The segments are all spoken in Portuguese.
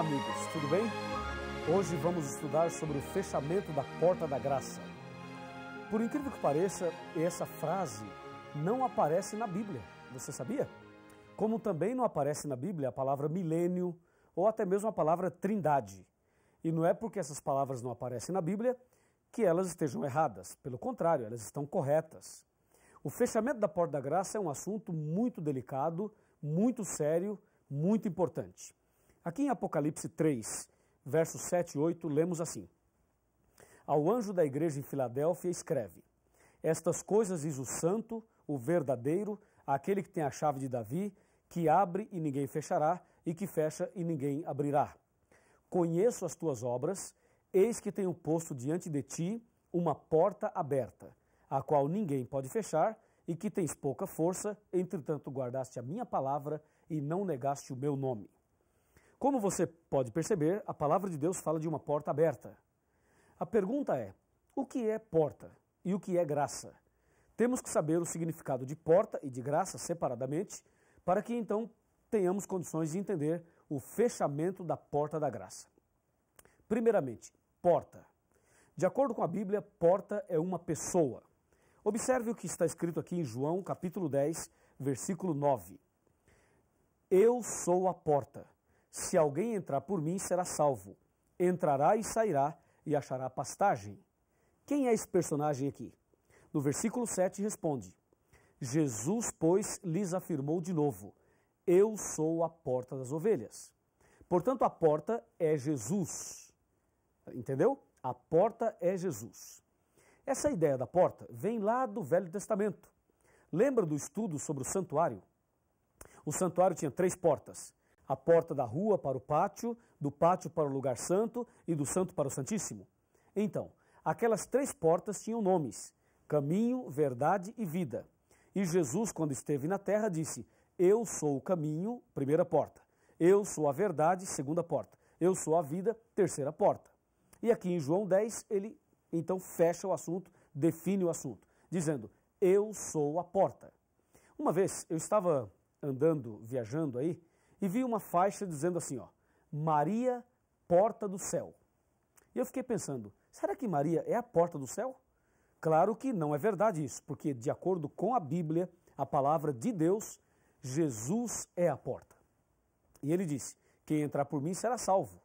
Olá, amigos, tudo bem? Hoje vamos estudar sobre o fechamento da porta da graça. Por incrível que pareça, essa frase não aparece na Bíblia. Você sabia? Como também não aparece na Bíblia a palavra milênio ou até mesmo a palavra trindade. E não é porque essas palavras não aparecem na Bíblia que elas estejam erradas. Pelo contrário, elas estão corretas. O fechamento da porta da graça é um assunto muito delicado, muito sério, muito importante. Aqui em Apocalipse 3, versos 7 e 8, lemos assim: Ao anjo da igreja em Filadélfia escreve: Estas coisas diz o santo, o verdadeiro, aquele que tem a chave de Davi, que abre e ninguém fechará, e que fecha e ninguém abrirá. Conheço as tuas obras, eis que tenho posto diante de ti uma porta aberta, a qual ninguém pode fechar, e que tens pouca força, entretanto guardaste a minha palavra e não negaste o meu nome. Como você pode perceber, a palavra de Deus fala de uma porta aberta. A pergunta é: o que é porta e o que é graça? Temos que saber o significado de porta e de graça separadamente, para que então tenhamos condições de entender o fechamento da porta da graça. Primeiramente, porta. De acordo com a Bíblia, porta é uma pessoa. Observe o que está escrito aqui em João, capítulo 10, versículo 9. Eu sou a porta. Se alguém entrar por mim, será salvo. Entrará e sairá e achará pastagem. Quem é esse personagem aqui? No versículo 7 responde: Jesus, pois, lhes afirmou de novo: Eu sou a porta das ovelhas. Portanto, a porta é Jesus. Entendeu? A porta é Jesus. Essa ideia da porta vem lá do Velho Testamento. Lembra do estudo sobre o santuário? O santuário tinha três portas: a porta da rua para o pátio, do pátio para o lugar santo e do santo para o santíssimo. Então, aquelas três portas tinham nomes: caminho, verdade e vida. E Jesus, quando esteve na terra, disse: Eu sou o caminho, primeira porta. Eu sou a verdade, segunda porta. Eu sou a vida, terceira porta. E aqui em João 10, ele então fecha o assunto, define o assunto, dizendo: Eu sou a porta. Uma vez eu estava andando, viajando aí, e vi uma faixa dizendo assim, ó, Maria, porta do céu. E eu fiquei pensando, será que Maria é a porta do céu? Claro que não é verdade isso, porque de acordo com a Bíblia, a palavra de Deus, Jesus é a porta. E ele disse: quem entrar por mim será salvo.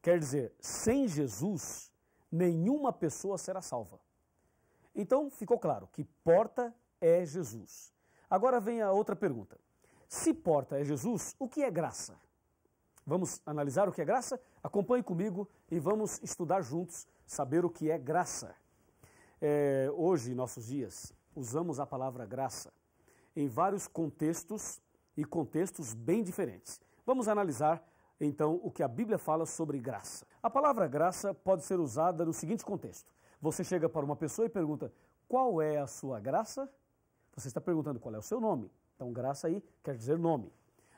Quer dizer, sem Jesus, nenhuma pessoa será salva. Então ficou claro que porta é Jesus. Agora vem a outra pergunta: se porta é Jesus, o que é graça? Vamos analisar o que é graça? Acompanhe comigo e vamos estudar juntos, saber o que é graça. É, hoje, em nossos dias, usamos a palavra graça em vários contextos e contextos bem diferentes. Vamos analisar então o que a Bíblia fala sobre graça. A palavra graça pode ser usada no seguinte contexto: você chega para uma pessoa e pergunta qual é a sua graça? Você está perguntando qual é o seu nome. Então, graça aí quer dizer nome.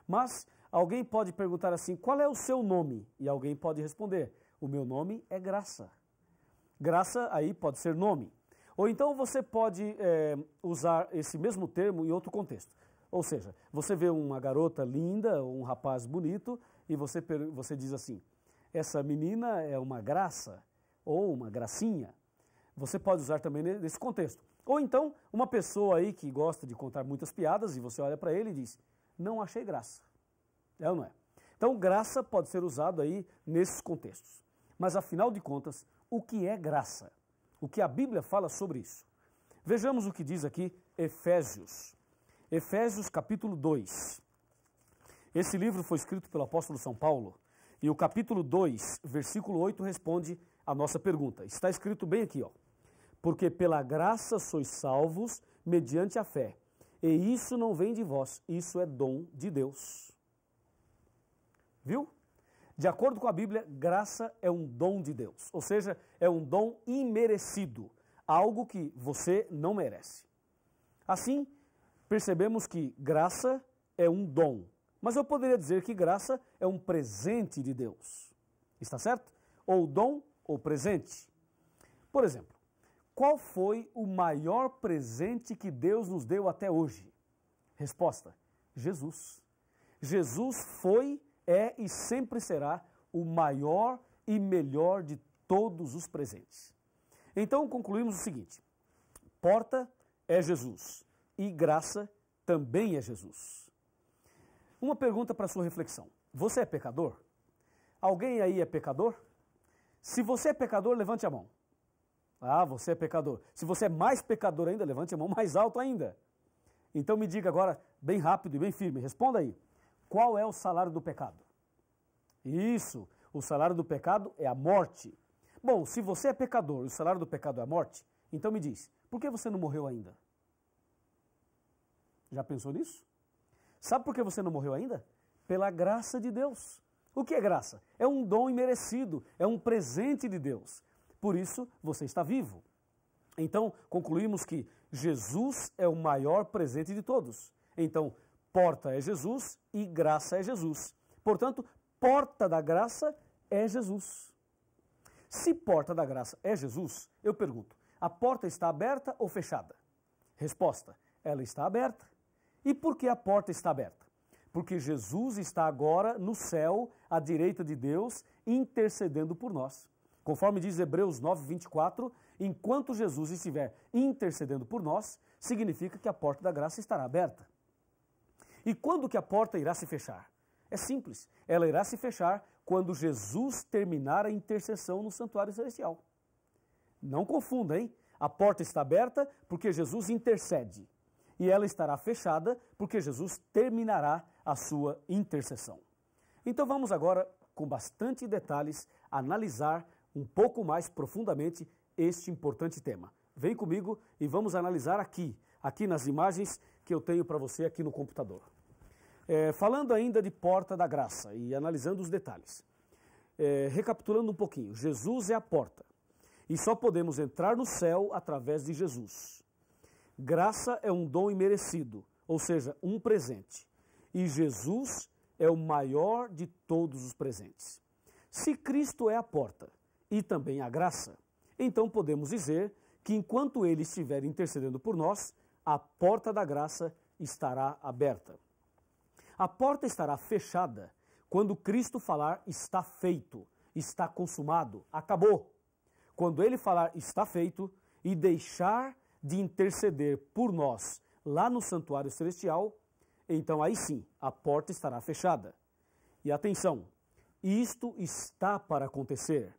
Mas alguém pode perguntar assim: qual é o seu nome? E alguém pode responder: o meu nome é graça. Graça aí pode ser nome. Ou então você pode é, usar esse mesmo termo em outro contexto. Ou seja, você vê uma garota linda, um rapaz bonito, e você, você diz assim: essa menina é uma graça ou uma gracinha. Você pode usar também nesse contexto. Ou então, uma pessoa aí que gosta de contar muitas piadas e você olha para ele e diz: Não achei graça. É ou não é? Então, graça pode ser usado aí nesses contextos. Mas afinal de contas, o que é graça? O que a Bíblia fala sobre isso? Vejamos o que diz aqui Efésios. Efésios capítulo 2. Esse livro foi escrito pelo apóstolo São Paulo e o capítulo 2, versículo 8 responde a nossa pergunta. Está escrito bem aqui, ó porque pela graça sois salvos mediante a fé. E isso não vem de vós, isso é dom de Deus. Viu? De acordo com a Bíblia, graça é um dom de Deus, ou seja, é um dom imerecido, algo que você não merece. Assim, percebemos que graça é um dom, mas eu poderia dizer que graça é um presente de Deus. Está certo? Ou dom ou presente. Por exemplo, qual foi o maior presente que Deus nos deu até hoje? Resposta: Jesus. Jesus foi, é e sempre será o maior e melhor de todos os presentes. Então concluímos o seguinte: porta é Jesus e graça também é Jesus. Uma pergunta para sua reflexão: você é pecador? Alguém aí é pecador? Se você é pecador, levante a mão. Ah, você é pecador. Se você é mais pecador ainda, levante a mão mais alto ainda. Então me diga agora, bem rápido e bem firme, responda aí. Qual é o salário do pecado? Isso, o salário do pecado é a morte. Bom, se você é pecador e o salário do pecado é a morte, então me diz, por que você não morreu ainda? Já pensou nisso? Sabe por que você não morreu ainda? Pela graça de Deus. O que é graça? É um dom imerecido, é um presente de Deus. Por isso você está vivo. Então, concluímos que Jesus é o maior presente de todos. Então, porta é Jesus e graça é Jesus. Portanto, porta da graça é Jesus. Se porta da graça é Jesus, eu pergunto: a porta está aberta ou fechada? Resposta: ela está aberta. E por que a porta está aberta? Porque Jesus está agora no céu, à direita de Deus, intercedendo por nós. Conforme diz Hebreus 9, 24, enquanto Jesus estiver intercedendo por nós, significa que a porta da graça estará aberta. E quando que a porta irá se fechar? É simples, ela irá se fechar quando Jesus terminar a intercessão no santuário celestial. Não confunda, hein? A porta está aberta porque Jesus intercede. E ela estará fechada porque Jesus terminará a sua intercessão. Então vamos agora, com bastante detalhes, analisar um pouco mais profundamente este importante tema. Vem comigo e vamos analisar aqui, aqui nas imagens que eu tenho para você aqui no computador. É, falando ainda de porta da graça e analisando os detalhes. É, recapitulando um pouquinho, Jesus é a porta e só podemos entrar no céu através de Jesus. Graça é um dom imerecido, ou seja, um presente, e Jesus é o maior de todos os presentes. Se Cristo é a porta, e também a graça. Então podemos dizer que enquanto ele estiver intercedendo por nós, a porta da graça estará aberta. A porta estará fechada quando Cristo falar está feito, está consumado, acabou. Quando ele falar está feito e deixar de interceder por nós lá no santuário celestial, então aí sim a porta estará fechada. E atenção, isto está para acontecer.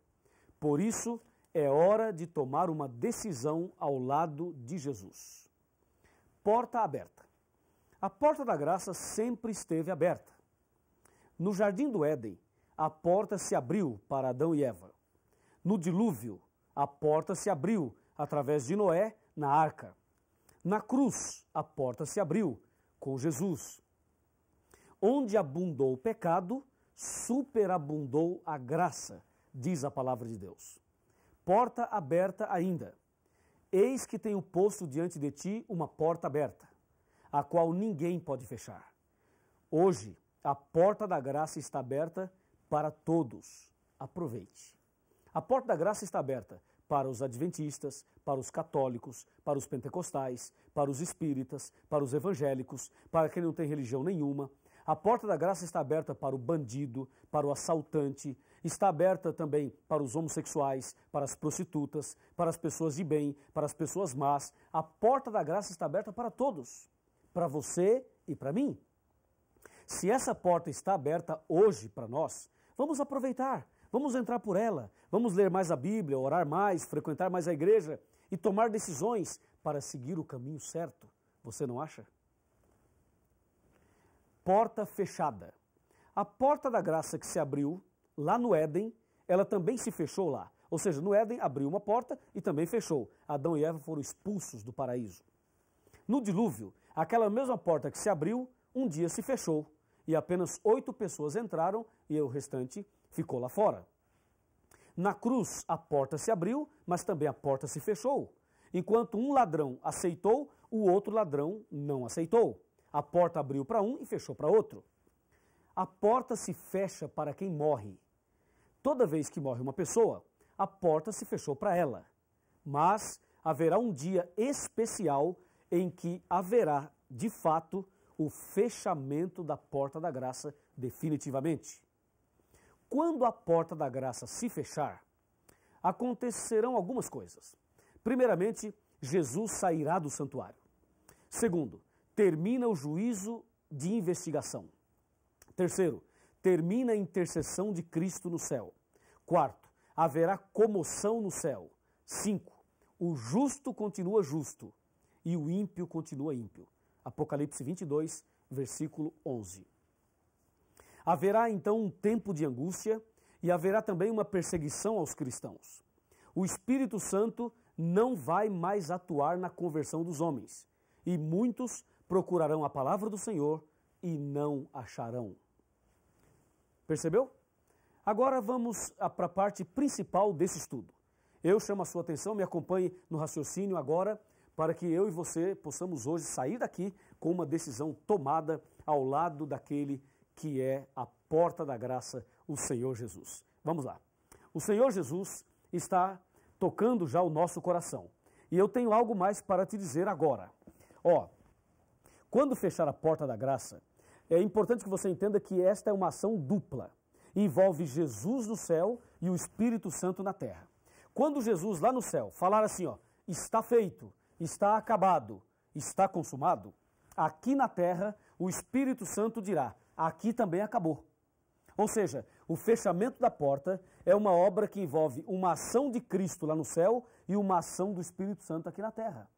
Por isso, é hora de tomar uma decisão ao lado de Jesus. Porta aberta. A porta da graça sempre esteve aberta. No jardim do Éden, a porta se abriu para Adão e Eva. No dilúvio, a porta se abriu através de Noé na arca. Na cruz, a porta se abriu com Jesus. Onde abundou o pecado, superabundou a graça diz a palavra de Deus. Porta aberta ainda. Eis que tenho posto diante de ti uma porta aberta, a qual ninguém pode fechar. Hoje, a porta da graça está aberta para todos. Aproveite. A porta da graça está aberta para os adventistas, para os católicos, para os pentecostais, para os espíritas, para os evangélicos, para quem não tem religião nenhuma. A porta da graça está aberta para o bandido, para o assaltante, está aberta também para os homossexuais, para as prostitutas, para as pessoas de bem, para as pessoas más. A porta da graça está aberta para todos, para você e para mim. Se essa porta está aberta hoje para nós, vamos aproveitar, vamos entrar por ela, vamos ler mais a Bíblia, orar mais, frequentar mais a igreja e tomar decisões para seguir o caminho certo. Você não acha? Porta fechada. A porta da graça que se abriu lá no Éden, ela também se fechou lá. Ou seja, no Éden abriu uma porta e também fechou. Adão e Eva foram expulsos do paraíso. No dilúvio, aquela mesma porta que se abriu, um dia se fechou e apenas oito pessoas entraram e o restante ficou lá fora. Na cruz, a porta se abriu, mas também a porta se fechou. Enquanto um ladrão aceitou, o outro ladrão não aceitou. A porta abriu para um e fechou para outro. A porta se fecha para quem morre. Toda vez que morre uma pessoa, a porta se fechou para ela. Mas haverá um dia especial em que haverá, de fato, o fechamento da porta da graça definitivamente. Quando a porta da graça se fechar, acontecerão algumas coisas. Primeiramente, Jesus sairá do santuário. Segundo, termina o juízo de investigação. Terceiro, termina a intercessão de Cristo no céu. Quarto, haverá comoção no céu. Cinco, o justo continua justo e o ímpio continua ímpio. Apocalipse 22, versículo 11. Haverá então um tempo de angústia e haverá também uma perseguição aos cristãos. O Espírito Santo não vai mais atuar na conversão dos homens, e muitos procurarão a palavra do Senhor e não acharão. Percebeu? Agora vamos para a parte principal desse estudo. Eu chamo a sua atenção, me acompanhe no raciocínio agora, para que eu e você possamos hoje sair daqui com uma decisão tomada ao lado daquele que é a porta da graça, o Senhor Jesus. Vamos lá. O Senhor Jesus está tocando já o nosso coração. E eu tenho algo mais para te dizer agora. Ó, quando fechar a porta da graça, é importante que você entenda que esta é uma ação dupla. Envolve Jesus no céu e o Espírito Santo na terra. Quando Jesus lá no céu falar assim, ó, está feito, está acabado, está consumado, aqui na terra o Espírito Santo dirá, aqui também acabou. Ou seja, o fechamento da porta é uma obra que envolve uma ação de Cristo lá no céu e uma ação do Espírito Santo aqui na terra.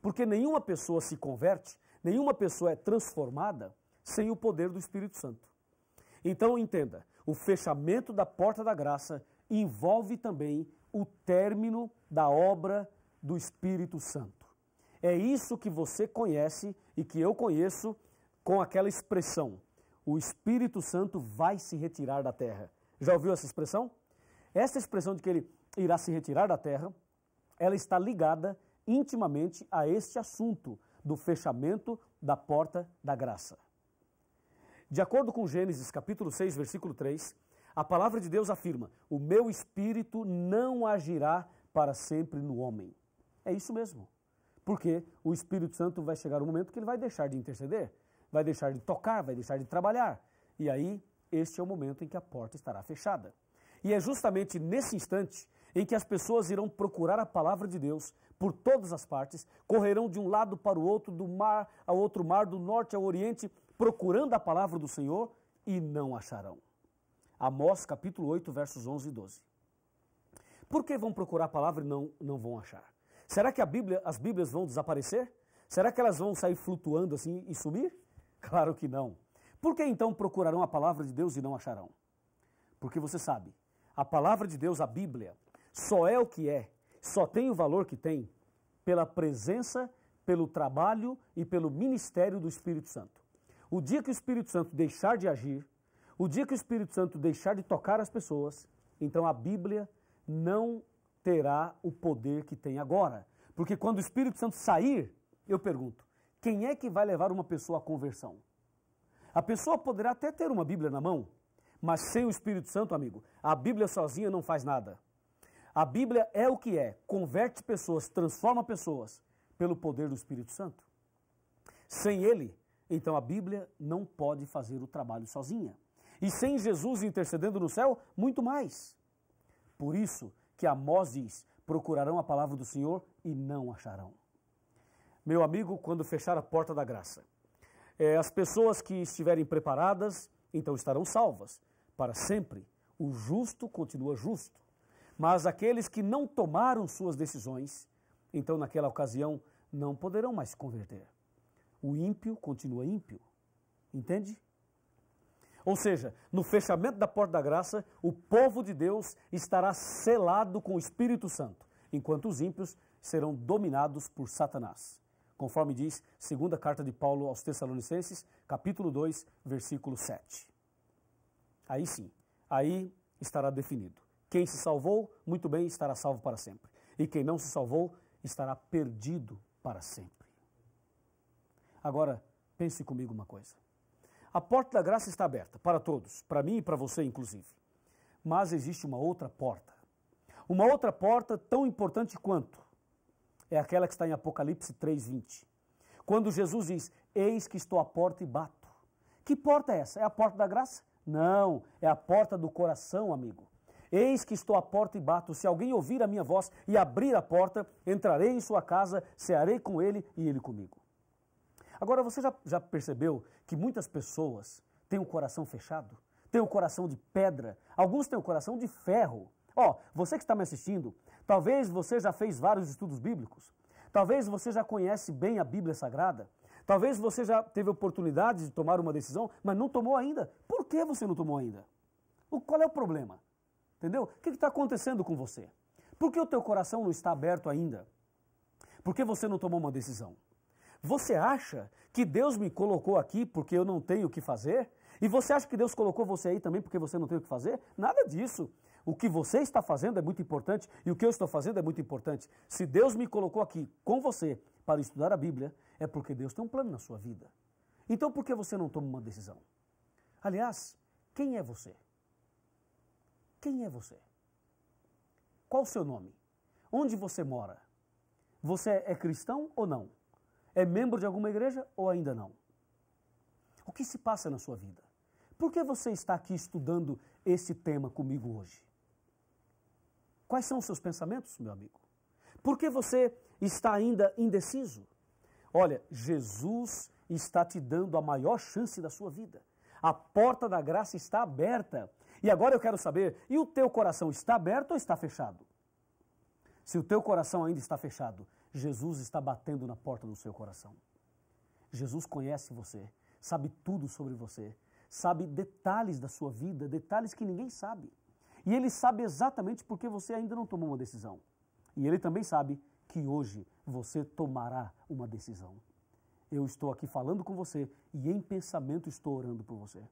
Porque nenhuma pessoa se converte, nenhuma pessoa é transformada sem o poder do Espírito Santo. Então entenda, o fechamento da porta da graça envolve também o término da obra do Espírito Santo. É isso que você conhece e que eu conheço com aquela expressão: o Espírito Santo vai se retirar da terra. Já ouviu essa expressão? Essa expressão de que ele irá se retirar da terra, ela está ligada intimamente a este assunto do fechamento da porta da graça. De acordo com Gênesis capítulo 6, versículo 3, a palavra de Deus afirma: "O meu espírito não agirá para sempre no homem". É isso mesmo. Porque o Espírito Santo vai chegar um momento que ele vai deixar de interceder, vai deixar de tocar, vai deixar de trabalhar. E aí, este é o momento em que a porta estará fechada. E é justamente nesse instante em que as pessoas irão procurar a palavra de Deus por todas as partes, correrão de um lado para o outro, do mar ao outro mar, do norte ao oriente, procurando a palavra do Senhor e não acharão. Amós capítulo 8, versos 11 e 12. Por que vão procurar a palavra e não, não vão achar? Será que Bíblia, as Bíblias vão desaparecer? Será que elas vão sair flutuando assim e sumir? Claro que não. Por que então procurarão a palavra de Deus e não acharão? Porque você sabe, a palavra de Deus, a Bíblia, só é o que é, só tem o valor que tem pela presença, pelo trabalho e pelo ministério do Espírito Santo. O dia que o Espírito Santo deixar de agir, o dia que o Espírito Santo deixar de tocar as pessoas, então a Bíblia não terá o poder que tem agora. Porque quando o Espírito Santo sair, eu pergunto, quem é que vai levar uma pessoa à conversão? A pessoa poderá até ter uma Bíblia na mão, mas sem o Espírito Santo, amigo, a Bíblia sozinha não faz nada. A Bíblia é o que é, converte pessoas, transforma pessoas pelo poder do Espírito Santo. Sem ele, então a Bíblia não pode fazer o trabalho sozinha. E sem Jesus intercedendo no céu, muito mais. Por isso que Amós diz: procurarão a palavra do Senhor e não acharão. Meu amigo, quando fechar a porta da graça, é, as pessoas que estiverem preparadas, então estarão salvas para sempre. O justo continua justo. Mas aqueles que não tomaram suas decisões, então naquela ocasião não poderão mais converter o ímpio continua ímpio. Entende? Ou seja, no fechamento da porta da graça, o povo de Deus estará selado com o Espírito Santo, enquanto os ímpios serão dominados por Satanás. Conforme diz segunda carta de Paulo aos Tessalonicenses, capítulo 2, versículo 7. Aí sim, aí estará definido. Quem se salvou, muito bem, estará salvo para sempre. E quem não se salvou, estará perdido para sempre. Agora, pense comigo uma coisa. A porta da graça está aberta para todos, para mim e para você, inclusive. Mas existe uma outra porta. Uma outra porta tão importante quanto é aquela que está em Apocalipse 3:20. Quando Jesus diz: "Eis que estou à porta e bato". Que porta é essa? É a porta da graça? Não, é a porta do coração, amigo. Eis que estou à porta e bato. Se alguém ouvir a minha voz e abrir a porta, entrarei em sua casa, cearei com ele e ele comigo. Agora, você já, já percebeu que muitas pessoas têm o coração fechado? Têm o coração de pedra? Alguns têm o coração de ferro. Ó, oh, você que está me assistindo, talvez você já fez vários estudos bíblicos. Talvez você já conhece bem a Bíblia Sagrada. Talvez você já teve oportunidade de tomar uma decisão, mas não tomou ainda. Por que você não tomou ainda? O, qual é o problema? Entendeu? O que está acontecendo com você? Por que o teu coração não está aberto ainda? Por que você não tomou uma decisão? Você acha que Deus me colocou aqui porque eu não tenho o que fazer? E você acha que Deus colocou você aí também porque você não tem o que fazer? Nada disso. O que você está fazendo é muito importante e o que eu estou fazendo é muito importante. Se Deus me colocou aqui com você para estudar a Bíblia, é porque Deus tem um plano na sua vida. Então por que você não toma uma decisão? Aliás, quem é você? Quem é você? Qual o seu nome? Onde você mora? Você é cristão ou não? É membro de alguma igreja ou ainda não? O que se passa na sua vida? Por que você está aqui estudando esse tema comigo hoje? Quais são os seus pensamentos, meu amigo? Por que você está ainda indeciso? Olha, Jesus está te dando a maior chance da sua vida. A porta da graça está aberta. E agora eu quero saber: e o teu coração está aberto ou está fechado? Se o teu coração ainda está fechado, Jesus está batendo na porta do seu coração. Jesus conhece você, sabe tudo sobre você, sabe detalhes da sua vida, detalhes que ninguém sabe. E ele sabe exatamente porque você ainda não tomou uma decisão. E ele também sabe que hoje você tomará uma decisão. Eu estou aqui falando com você e em pensamento estou orando por você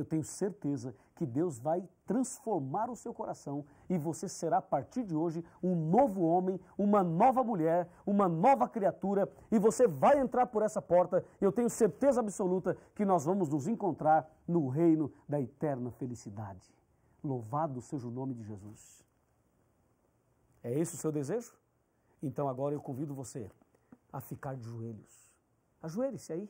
eu tenho certeza que Deus vai transformar o seu coração e você será, a partir de hoje, um novo homem, uma nova mulher, uma nova criatura e você vai entrar por essa porta. Eu tenho certeza absoluta que nós vamos nos encontrar no reino da eterna felicidade. Louvado seja o nome de Jesus. É esse o seu desejo? Então agora eu convido você a ficar de joelhos. Ajoelhe-se aí.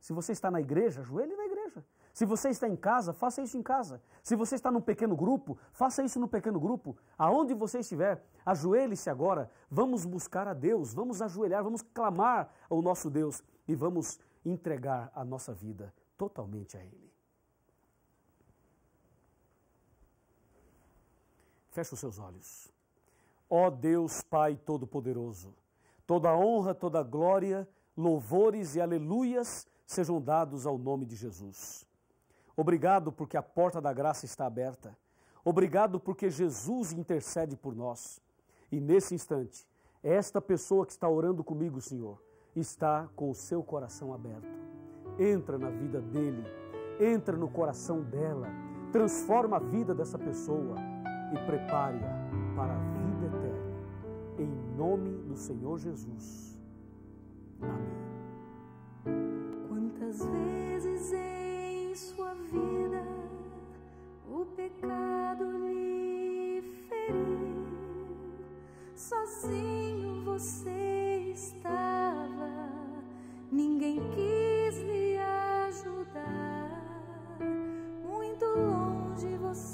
Se você está na igreja, ajoelhe na igreja. Se você está em casa, faça isso em casa. Se você está num pequeno grupo, faça isso no pequeno grupo. Aonde você estiver, ajoelhe-se agora. Vamos buscar a Deus, vamos ajoelhar, vamos clamar ao nosso Deus e vamos entregar a nossa vida totalmente a Ele. Feche os seus olhos. Ó Deus Pai Todo-Poderoso, toda honra, toda glória, louvores e aleluias sejam dados ao nome de Jesus. Obrigado porque a porta da graça está aberta. Obrigado porque Jesus intercede por nós. E nesse instante, esta pessoa que está orando comigo, Senhor, está com o seu coração aberto. Entra na vida dele, entra no coração dela, transforma a vida dessa pessoa e prepare-a para a vida eterna. Em nome do Senhor Jesus. Amém. Quantas vezes em sua vida o pecado lhe feriu. Sozinho você estava, ninguém quis lhe ajudar. Muito longe você.